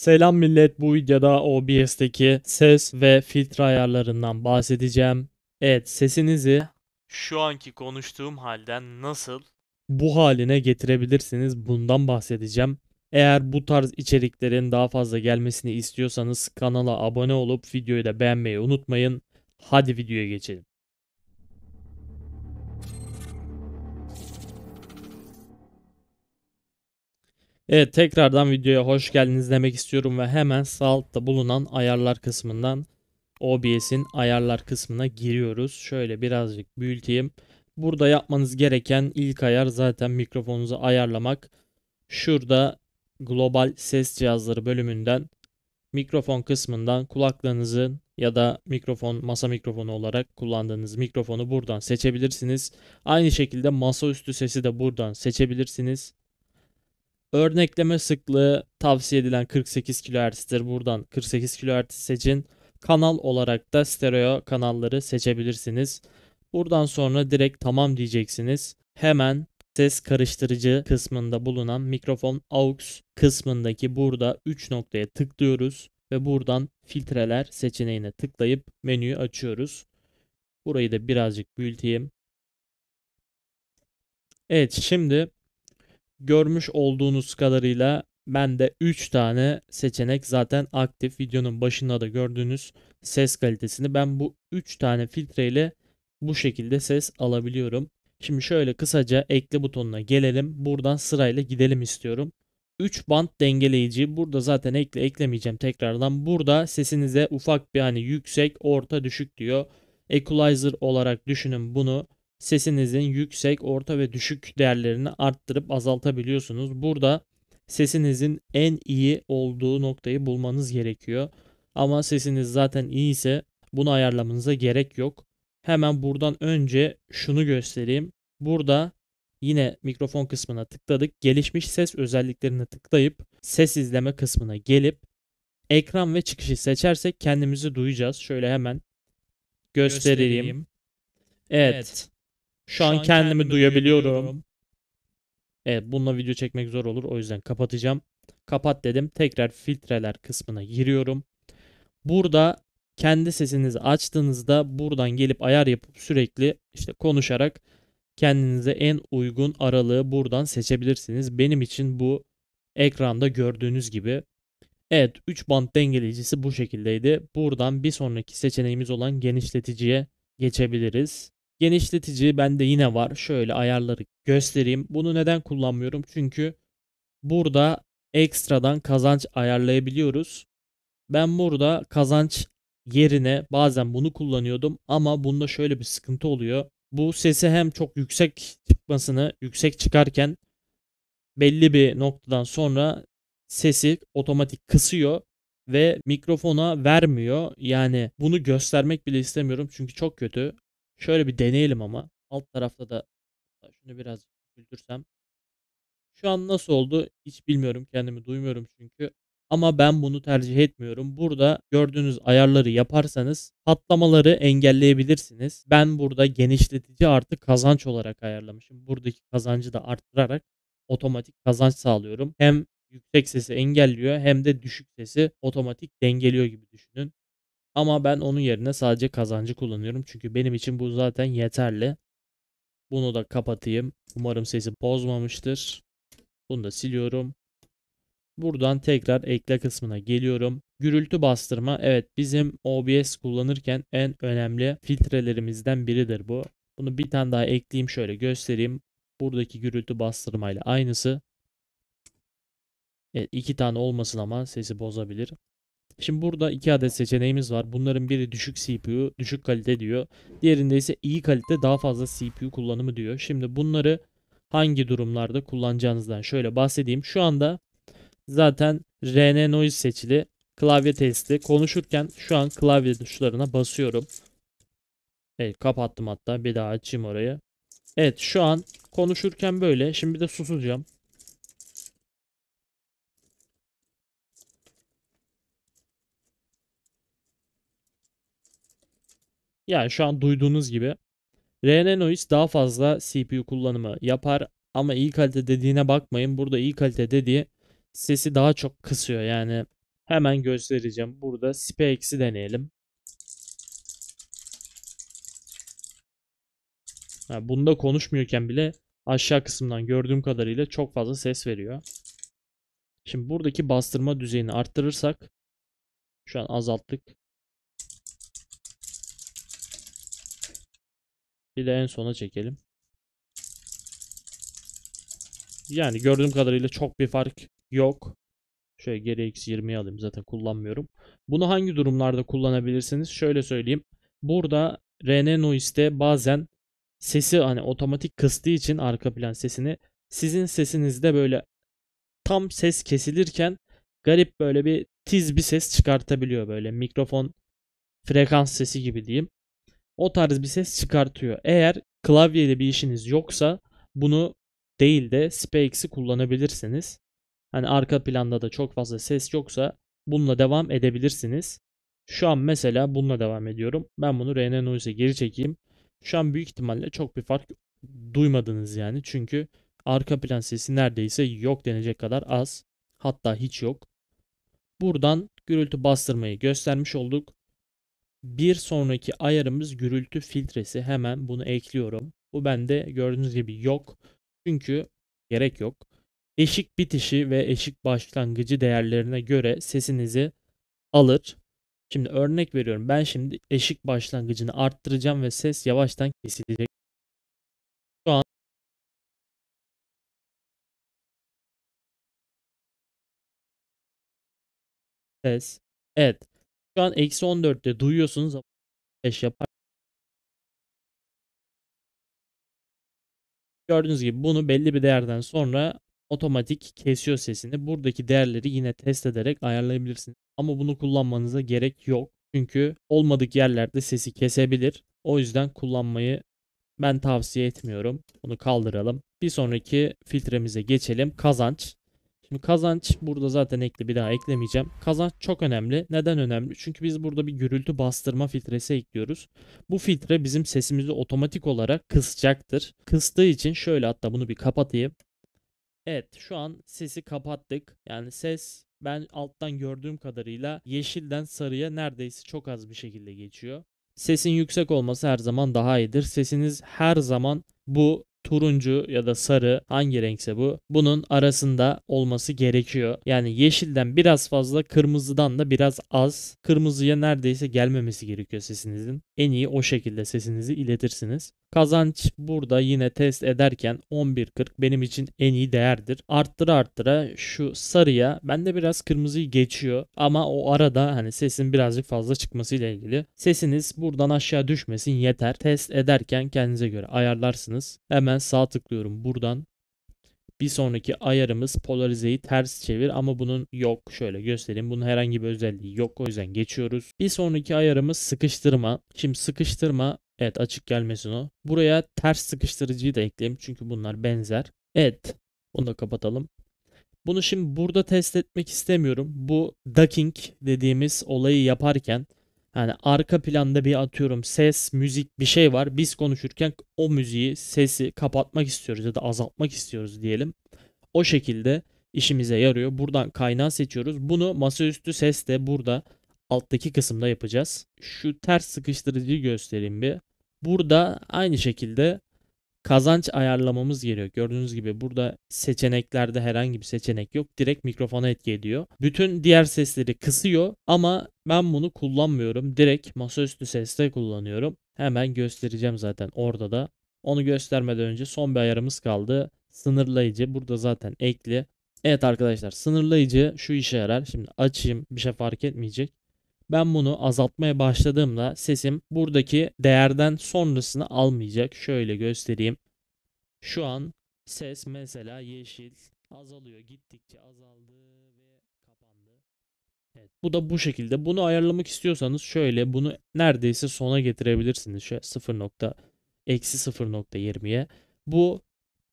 Selam millet bu videoda OBS'teki ses ve filtre ayarlarından bahsedeceğim. Evet sesinizi şu anki konuştuğum halden nasıl bu haline getirebilirsiniz bundan bahsedeceğim. Eğer bu tarz içeriklerin daha fazla gelmesini istiyorsanız kanala abone olup videoyu da beğenmeyi unutmayın. Hadi videoya geçelim. Evet tekrardan videoya hoş geldiniz demek istiyorum ve hemen sağ altta bulunan ayarlar kısmından OBS'in ayarlar kısmına giriyoruz. Şöyle birazcık büyüteyim. Burada yapmanız gereken ilk ayar zaten mikrofonunuzu ayarlamak. Şurada global ses cihazları bölümünden mikrofon kısmından kulaklığınızın ya da mikrofon masa mikrofonu olarak kullandığınız mikrofonu buradan seçebilirsiniz. Aynı şekilde masaüstü sesi de buradan seçebilirsiniz. Örnekleme sıklığı tavsiye edilen 48 kHz'dir. Buradan 48 kHz seçin. Kanal olarak da stereo kanalları seçebilirsiniz. Buradan sonra direkt tamam diyeceksiniz. Hemen ses karıştırıcı kısmında bulunan mikrofon aux kısmındaki burada 3 noktaya tıklıyoruz ve buradan filtreler seçeneğine tıklayıp menüyü açıyoruz. Burayı da birazcık büyüteyim. Evet şimdi görmüş olduğunuz kadarıyla ben de 3 tane seçenek zaten aktif. Videonun başında da gördüğünüz ses kalitesini ben bu 3 tane filtreyle bu şekilde ses alabiliyorum. Şimdi şöyle kısaca ekle butonuna gelelim. Buradan sırayla gidelim istiyorum. 3 band dengeleyici. Burada zaten ekle eklemeyeceğim tekrardan. Burada sesinize ufak bir hani yüksek, orta, düşük diyor. Equalizer olarak düşünün bunu sesinizin yüksek, orta ve düşük değerlerini arttırıp azaltabiliyorsunuz. Burada sesinizin en iyi olduğu noktayı bulmanız gerekiyor. Ama sesiniz zaten iyi ise bunu ayarlamanıza gerek yok. Hemen buradan önce şunu göstereyim. Burada yine mikrofon kısmına tıkladık. Gelişmiş ses özelliklerini tıklayıp ses izleme kısmına gelip ekran ve çıkışı seçersek kendimizi duyacağız. Şöyle hemen göstereyim. göstereyim. Evet. evet. Şu an kendimi duyabiliyorum. Evet bununla video çekmek zor olur. O yüzden kapatacağım. Kapat dedim. Tekrar filtreler kısmına giriyorum. Burada kendi sesinizi açtığınızda buradan gelip ayar yapıp sürekli işte konuşarak kendinize en uygun aralığı buradan seçebilirsiniz. Benim için bu ekranda gördüğünüz gibi. Evet 3 band dengeleyicisi bu şekildeydi. Buradan bir sonraki seçeneğimiz olan genişleticiye geçebiliriz. Genişletici bende yine var. Şöyle ayarları göstereyim. Bunu neden kullanmıyorum? Çünkü burada ekstradan kazanç ayarlayabiliyoruz. Ben burada kazanç yerine bazen bunu kullanıyordum ama bunda şöyle bir sıkıntı oluyor. Bu sesi hem çok yüksek çıkmasını, yüksek çıkarken belli bir noktadan sonra sesi otomatik kısıyor ve mikrofona vermiyor. Yani bunu göstermek bile istemiyorum çünkü çok kötü Şöyle bir deneyelim ama. Alt tarafta da şunu biraz güldürsem. Şu an nasıl oldu hiç bilmiyorum. Kendimi duymuyorum çünkü. Ama ben bunu tercih etmiyorum. Burada gördüğünüz ayarları yaparsanız patlamaları engelleyebilirsiniz. Ben burada genişletici artı kazanç olarak ayarlamışım. Buradaki kazancı da arttırarak otomatik kazanç sağlıyorum. Hem yüksek sesi engelliyor hem de düşük sesi otomatik dengeliyor gibi düşünün. Ama ben onun yerine sadece kazancı kullanıyorum. Çünkü benim için bu zaten yeterli. Bunu da kapatayım. Umarım sesi bozmamıştır. Bunu da siliyorum. Buradan tekrar ekle kısmına geliyorum. Gürültü bastırma evet bizim OBS kullanırken en önemli filtrelerimizden biridir bu. Bunu bir tane daha ekleyeyim şöyle göstereyim. Buradaki gürültü bastırmayla aynısı. Evet iki tane olmasın ama sesi bozabilir. Şimdi burada iki adet seçeneğimiz var. Bunların biri düşük CPU, düşük kalite diyor. Diğerinde ise iyi kalite daha fazla CPU kullanımı diyor. Şimdi bunları hangi durumlarda kullanacağınızdan şöyle bahsedeyim. Şu anda zaten RN Noise seçili klavye testi. Konuşurken şu an klavye tuşlarına basıyorum. Evet kapattım hatta bir daha açayım orayı. Evet şu an konuşurken böyle. Şimdi bir de susacağım. Yani şu an duyduğunuz gibi RN Noise daha fazla CPU kullanımı yapar ama iyi kalite dediğine bakmayın. Burada iyi kalite dediği sesi daha çok kısıyor yani. Hemen göstereceğim. Burada SPX'i deneyelim. Yani bunda konuşmuyorken bile aşağı kısımdan gördüğüm kadarıyla çok fazla ses veriyor. Şimdi buradaki bastırma düzeyini arttırırsak şu an azalttık. Bir de en sona çekelim. Yani gördüğüm kadarıyla çok bir fark yok. Şöyle geri x 20'yi alayım zaten kullanmıyorum. Bunu hangi durumlarda kullanabilirsiniz? Şöyle söyleyeyim. Burada Rene Nois'te bazen sesi hani otomatik kıstığı için arka plan sesini sizin sesinizde böyle tam ses kesilirken garip böyle bir tiz bir ses çıkartabiliyor böyle mikrofon frekans sesi gibi diyeyim o tarz bir ses çıkartıyor. Eğer klavyeyle bir işiniz yoksa bunu değil de SPX'i kullanabilirsiniz. Hani arka planda da çok fazla ses yoksa bununla devam edebilirsiniz. Şu an mesela bununla devam ediyorum. Ben bunu RN Noise'e geri çekeyim. Şu an büyük ihtimalle çok bir fark duymadınız yani. Çünkü arka plan sesi neredeyse yok denecek kadar az. Hatta hiç yok. Buradan gürültü bastırmayı göstermiş olduk. Bir sonraki ayarımız gürültü filtresi. Hemen bunu ekliyorum. Bu bende gördüğünüz gibi yok. Çünkü gerek yok. Eşik bitişi ve eşik başlangıcı değerlerine göre sesinizi alır. Şimdi örnek veriyorum. Ben şimdi eşik başlangıcını arttıracağım ve ses yavaştan kesilecek. Şu an ses. Evet şu an eksi 14'te duyuyorsunuz ama 5 yapar. Gördüğünüz gibi bunu belli bir değerden sonra otomatik kesiyor sesini. Buradaki değerleri yine test ederek ayarlayabilirsiniz. Ama bunu kullanmanıza gerek yok. Çünkü olmadık yerlerde sesi kesebilir. O yüzden kullanmayı ben tavsiye etmiyorum. Bunu kaldıralım. Bir sonraki filtremize geçelim. Kazanç. Şimdi kazanç burada zaten ekli bir daha eklemeyeceğim. Kazanç çok önemli. Neden önemli? Çünkü biz burada bir gürültü bastırma filtresi ekliyoruz. Bu filtre bizim sesimizi otomatik olarak kısacaktır. Kıstığı için şöyle hatta bunu bir kapatayım. Evet şu an sesi kapattık. Yani ses ben alttan gördüğüm kadarıyla yeşilden sarıya neredeyse çok az bir şekilde geçiyor. Sesin yüksek olması her zaman daha iyidir. Sesiniz her zaman bu turuncu ya da sarı hangi renkse bu bunun arasında olması gerekiyor. Yani yeşilden biraz fazla kırmızıdan da biraz az kırmızıya neredeyse gelmemesi gerekiyor sesinizin. En iyi o şekilde sesinizi iletirsiniz. Kazanç burada yine test ederken 11.40 benim için en iyi değerdir. Arttıra arttıra şu sarıya bende biraz kırmızıyı geçiyor ama o arada hani sesin birazcık fazla çıkmasıyla ilgili. Sesiniz buradan aşağı düşmesin yeter. Test ederken kendinize göre ayarlarsınız. Hemen sağ tıklıyorum buradan. Bir sonraki ayarımız polarizeyi ters çevir ama bunun yok. Şöyle göstereyim. Bunun herhangi bir özelliği yok. O yüzden geçiyoruz. Bir sonraki ayarımız sıkıştırma. Şimdi sıkıştırma Evet açık gelmesin o. Buraya ters sıkıştırıcıyı da ekleyeyim Çünkü bunlar benzer. Evet. Bunu da kapatalım. Bunu şimdi burada test etmek istemiyorum. Bu ducking dediğimiz olayı yaparken yani arka planda bir atıyorum ses, müzik bir şey var. Biz konuşurken o müziği, sesi kapatmak istiyoruz ya da azaltmak istiyoruz diyelim. O şekilde işimize yarıyor. Buradan kaynağı seçiyoruz. Bunu masaüstü ses de burada alttaki kısımda yapacağız. Şu ters sıkıştırıcıyı göstereyim bir. Burada aynı şekilde kazanç ayarlamamız gerekiyor. Gördüğünüz gibi burada seçeneklerde herhangi bir seçenek yok. Direkt mikrofona etki ediyor. Bütün diğer sesleri kısıyor ama ben bunu kullanmıyorum. Direkt masaüstü seste kullanıyorum. Hemen göstereceğim zaten orada da. Onu göstermeden önce son bir ayarımız kaldı. Sınırlayıcı burada zaten ekli. Evet arkadaşlar sınırlayıcı şu işe yarar. Şimdi açayım bir şey fark etmeyecek. Ben bunu azaltmaya başladığımda sesim buradaki değerden sonrasını almayacak. Şöyle göstereyim. Şu an ses mesela yeşil azalıyor. Gittikçe azaldı ve kapandı. Evet, bu da bu şekilde. Bunu ayarlamak istiyorsanız şöyle bunu neredeyse sona getirebilirsiniz. Şöyle 0. eksi 0.20'ye. Bu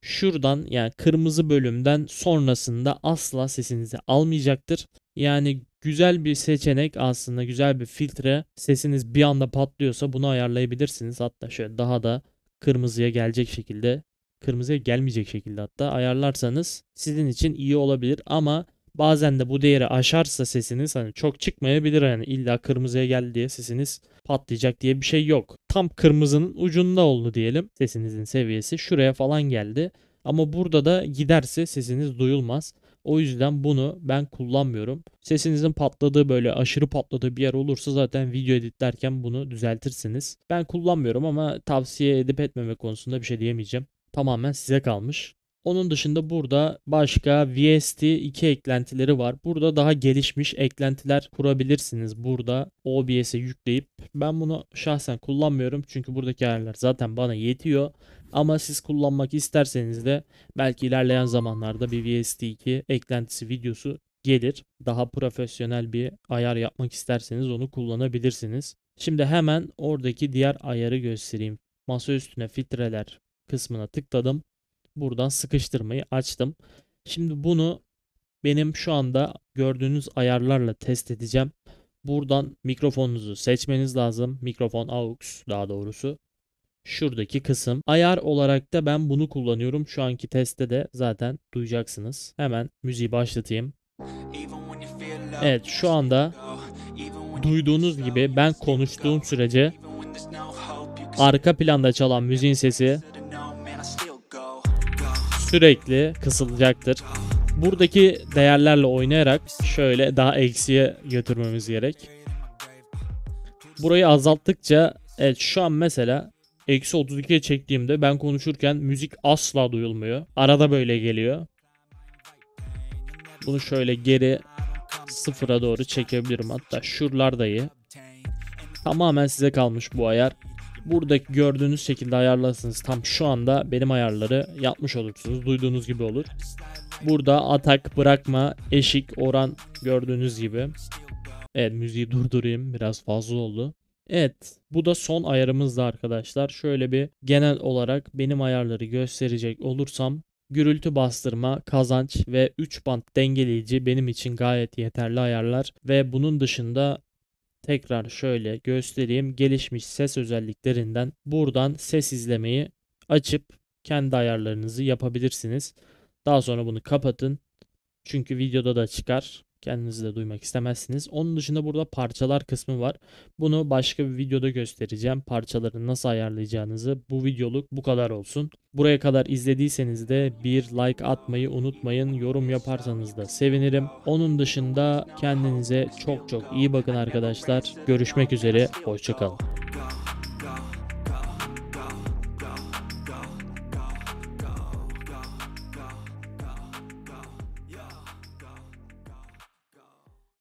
şuradan yani kırmızı bölümden sonrasında asla sesinizi almayacaktır. Yani Güzel bir seçenek aslında güzel bir filtre. Sesiniz bir anda patlıyorsa bunu ayarlayabilirsiniz. Hatta şöyle daha da kırmızıya gelecek şekilde kırmızıya gelmeyecek şekilde hatta ayarlarsanız sizin için iyi olabilir ama bazen de bu değeri aşarsa sesiniz hani çok çıkmayabilir yani illa kırmızıya geldi diye sesiniz patlayacak diye bir şey yok. Tam kırmızının ucunda oldu diyelim sesinizin seviyesi şuraya falan geldi ama burada da giderse sesiniz duyulmaz. O yüzden bunu ben kullanmıyorum. Sesinizin patladığı böyle aşırı patladığı bir yer olursa zaten video editlerken bunu düzeltirsiniz. Ben kullanmıyorum ama tavsiye edip etmeme konusunda bir şey diyemeyeceğim. Tamamen size kalmış. Onun dışında burada başka VST 2 eklentileri var. Burada daha gelişmiş eklentiler kurabilirsiniz. Burada OBS'e yükleyip ben bunu şahsen kullanmıyorum. Çünkü buradaki ayarlar zaten bana yetiyor. Ama siz kullanmak isterseniz de belki ilerleyen zamanlarda bir VST 2 eklentisi videosu gelir. Daha profesyonel bir ayar yapmak isterseniz onu kullanabilirsiniz. Şimdi hemen oradaki diğer ayarı göstereyim. Masa üstüne filtreler kısmına tıkladım buradan sıkıştırmayı açtım. Şimdi bunu benim şu anda gördüğünüz ayarlarla test edeceğim. Buradan mikrofonunuzu seçmeniz lazım. Mikrofon aux daha doğrusu. Şuradaki kısım. Ayar olarak da ben bunu kullanıyorum. Şu anki testte de zaten duyacaksınız. Hemen müziği başlatayım. Evet şu anda duyduğunuz gibi ben konuştuğum sürece arka planda çalan müziğin sesi sürekli kısılacaktır. Buradaki değerlerle oynayarak şöyle daha eksiye götürmemiz gerek. Burayı azalttıkça evet şu an mesela eksi 32'ye çektiğimde ben konuşurken müzik asla duyulmuyor. Arada böyle geliyor. Bunu şöyle geri sıfıra doğru çekebilirim. Hatta şuralardayı. Tamamen size kalmış bu ayar buradaki gördüğünüz şekilde ayarlarsınız. Tam şu anda benim ayarları yapmış olursunuz. Duyduğunuz gibi olur. Burada atak, bırakma, eşik, oran gördüğünüz gibi. Evet müziği durdurayım. Biraz fazla oldu. Evet bu da son ayarımızdı arkadaşlar. Şöyle bir genel olarak benim ayarları gösterecek olursam gürültü bastırma, kazanç ve 3 band dengeleyici benim için gayet yeterli ayarlar ve bunun dışında tekrar şöyle göstereyim. Gelişmiş ses özelliklerinden buradan ses izlemeyi açıp kendi ayarlarınızı yapabilirsiniz. Daha sonra bunu kapatın. Çünkü videoda da çıkar. Kendiniz de duymak istemezsiniz. Onun dışında burada parçalar kısmı var. Bunu başka bir videoda göstereceğim. Parçaları nasıl ayarlayacağınızı. Bu videoluk bu kadar olsun. Buraya kadar izlediyseniz de bir like atmayı unutmayın. Yorum yaparsanız da sevinirim. Onun dışında kendinize çok çok iyi bakın arkadaşlar. Görüşmek üzere. Hoşçakalın.